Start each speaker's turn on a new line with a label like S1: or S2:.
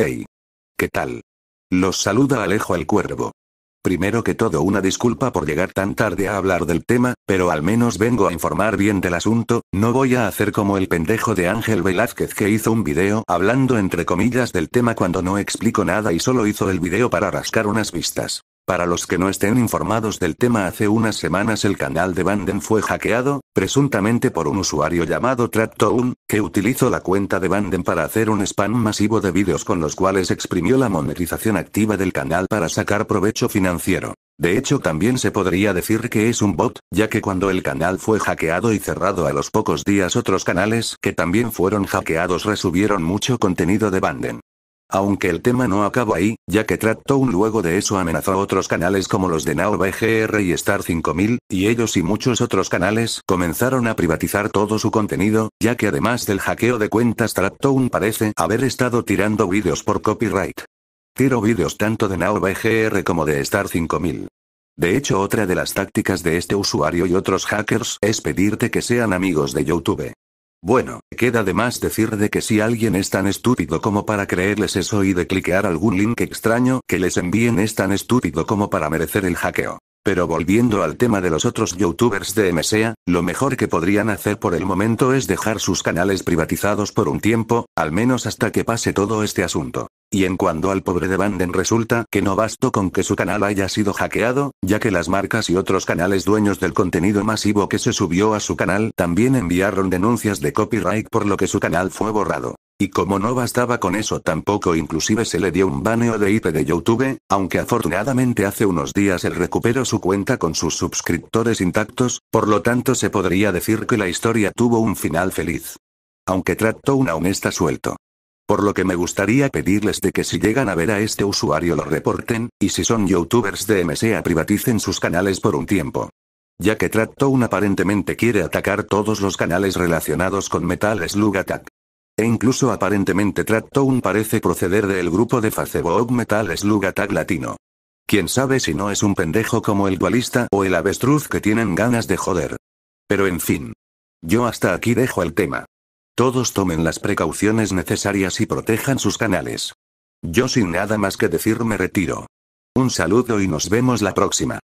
S1: Hey. ¿Qué tal? Los saluda Alejo el Cuervo. Primero que todo una disculpa por llegar tan tarde a hablar del tema, pero al menos vengo a informar bien del asunto, no voy a hacer como el pendejo de Ángel Velázquez que hizo un video hablando entre comillas del tema cuando no explico nada y solo hizo el video para rascar unas vistas. Para los que no estén informados del tema, hace unas semanas el canal de Banden fue hackeado, presuntamente por un usuario llamado TrapTown, que utilizó la cuenta de Banden para hacer un spam masivo de vídeos con los cuales exprimió la monetización activa del canal para sacar provecho financiero. De hecho, también se podría decir que es un bot, ya que cuando el canal fue hackeado y cerrado a los pocos días otros canales que también fueron hackeados resubieron mucho contenido de Banden. Aunque el tema no acaba ahí, ya que un luego de eso amenazó a otros canales como los de Now BGR y Star 5000, y ellos y muchos otros canales comenzaron a privatizar todo su contenido, ya que además del hackeo de cuentas un parece haber estado tirando vídeos por copyright. Tiro vídeos tanto de Now como de Star 5000. De hecho otra de las tácticas de este usuario y otros hackers es pedirte que sean amigos de YouTube. Bueno, queda de más decir de que si alguien es tan estúpido como para creerles eso y de cliquear algún link extraño que les envíen es tan estúpido como para merecer el hackeo. Pero volviendo al tema de los otros youtubers de MSEA, lo mejor que podrían hacer por el momento es dejar sus canales privatizados por un tiempo, al menos hasta que pase todo este asunto. Y en cuanto al pobre de Banden resulta que no bastó con que su canal haya sido hackeado, ya que las marcas y otros canales dueños del contenido masivo que se subió a su canal también enviaron denuncias de copyright por lo que su canal fue borrado. Y como no bastaba con eso tampoco inclusive se le dio un baneo de IP de YouTube, aunque afortunadamente hace unos días él recuperó su cuenta con sus suscriptores intactos, por lo tanto se podría decir que la historia tuvo un final feliz. Aunque trató una aún está suelto. Por lo que me gustaría pedirles de que si llegan a ver a este usuario lo reporten, y si son youtubers de MSA privaticen sus canales por un tiempo ya que un aparentemente quiere atacar todos los canales relacionados con Metal Slug Attack. E incluso aparentemente un parece proceder del grupo de Facebook Metal Slug Attack Latino. Quién sabe si no es un pendejo como el dualista o el avestruz que tienen ganas de joder. Pero en fin. Yo hasta aquí dejo el tema. Todos tomen las precauciones necesarias y protejan sus canales. Yo sin nada más que decir me retiro. Un saludo y nos vemos la próxima.